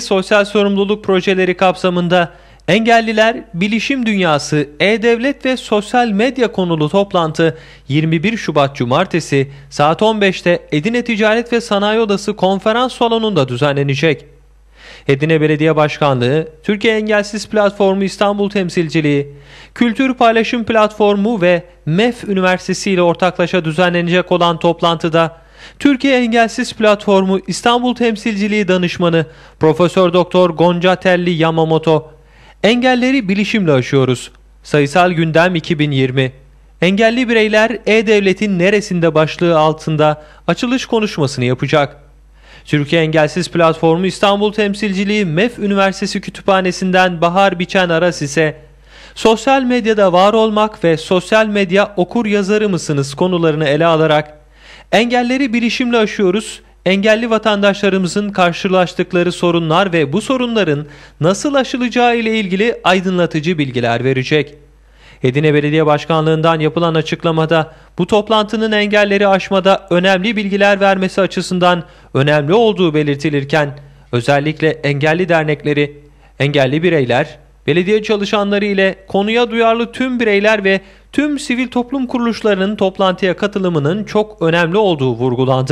Sosyal sorumluluk projeleri kapsamında engelliler, bilişim dünyası, e-devlet ve sosyal medya konulu toplantı 21 Şubat Cumartesi saat 15'te Edine Ticaret ve Sanayi Odası konferans salonunda düzenlenecek. Edine Belediye Başkanlığı, Türkiye Engelsiz Platformu İstanbul Temsilciliği, Kültür Paylaşım Platformu ve MEF Üniversitesi ile ortaklaşa düzenlenecek olan toplantıda Türkiye Engelsiz Platformu İstanbul Temsilciliği Danışmanı Profesör Doktor Gonca Telli Yamamoto, engelleri bilişimle aşıyoruz. Sayısal Gündem 2020 Engelli bireyler E-Devlet'in neresinde başlığı altında açılış konuşmasını yapacak. Türkiye Engelsiz Platformu İstanbul Temsilciliği MEF Üniversitesi Kütüphanesi'nden Bahar Biçen Aras ise sosyal medyada var olmak ve sosyal medya okur yazarı mısınız konularını ele alarak Engelleri bilişimle aşıyoruz. Engelli vatandaşlarımızın karşılaştıkları sorunlar ve bu sorunların nasıl aşılacağı ile ilgili aydınlatıcı bilgiler verecek. Edine Belediye Başkanlığı'ndan yapılan açıklamada bu toplantının engelleri aşmada önemli bilgiler vermesi açısından önemli olduğu belirtilirken özellikle engelli dernekleri, engelli bireyler, Belediye çalışanları ile konuya duyarlı tüm bireyler ve tüm sivil toplum kuruluşlarının toplantıya katılımının çok önemli olduğu vurgulandı.